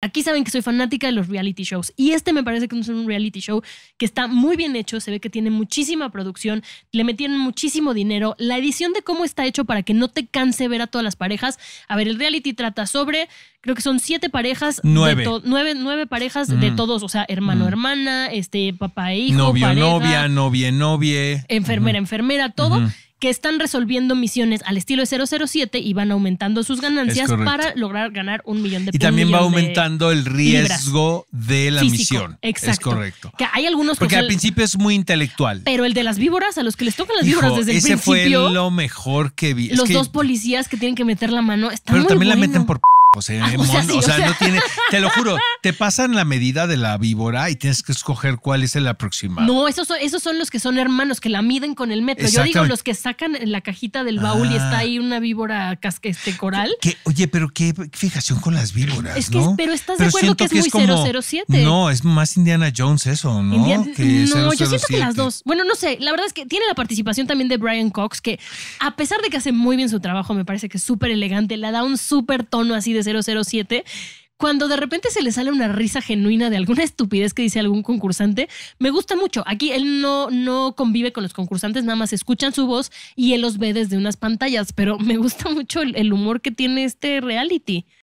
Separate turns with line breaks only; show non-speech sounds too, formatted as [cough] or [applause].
Aquí saben que soy fanática de los reality shows y este me parece que es un reality show que está muy bien hecho, se ve que tiene muchísima producción, le metieron muchísimo dinero, la edición de cómo está hecho para que no te canse ver a todas las parejas. A ver, el reality trata sobre, creo que son siete parejas, nueve, nueve, nueve, parejas de mm. todos, o sea, hermano, mm. hermana, este, papá e hijo, novio, novia,
novia, novia,
enfermera, enfermera, todo que están resolviendo misiones al estilo de 007 y van aumentando sus ganancias para lograr ganar un millón de pesos. Y también va aumentando
el riesgo de la misión. Exacto. Es correcto.
Que hay algunos Porque al principio
es muy intelectual.
Pero el de las víboras, a los que les tocan las víboras desde el principio. Ese fue lo
mejor que vi. Los dos
policías que tienen que meter la mano están Pero también la
meten por p o sea, no tiene, te lo juro, [laughs] te pasan la medida de la víbora y tienes que escoger cuál es el aproximado.
No, esos son, los que son hermanos, que la miden con el metro. Yo digo los que sacan la cajita del baúl y está ah. ahí una víbora este, coral.
oye, pero qué fijación con las víboras. Es que, ¿no? pero estás de acuerdo que es muy 007. No, es más Indiana Jones eso, ¿no? no, yo siento que las
dos. Bueno, no sé, la verdad es que tiene la participación también de Brian Cox, que a pesar de que hace muy bien su trabajo, me parece que es súper elegante, le da un súper tono así de 007, cuando de repente se le sale una risa genuina de alguna estupidez que dice algún concursante, me gusta mucho. Aquí él no, no convive con los concursantes, nada más escuchan su voz y él los ve desde unas pantallas, pero [laughs] me gusta mucho el humor que tiene este reality.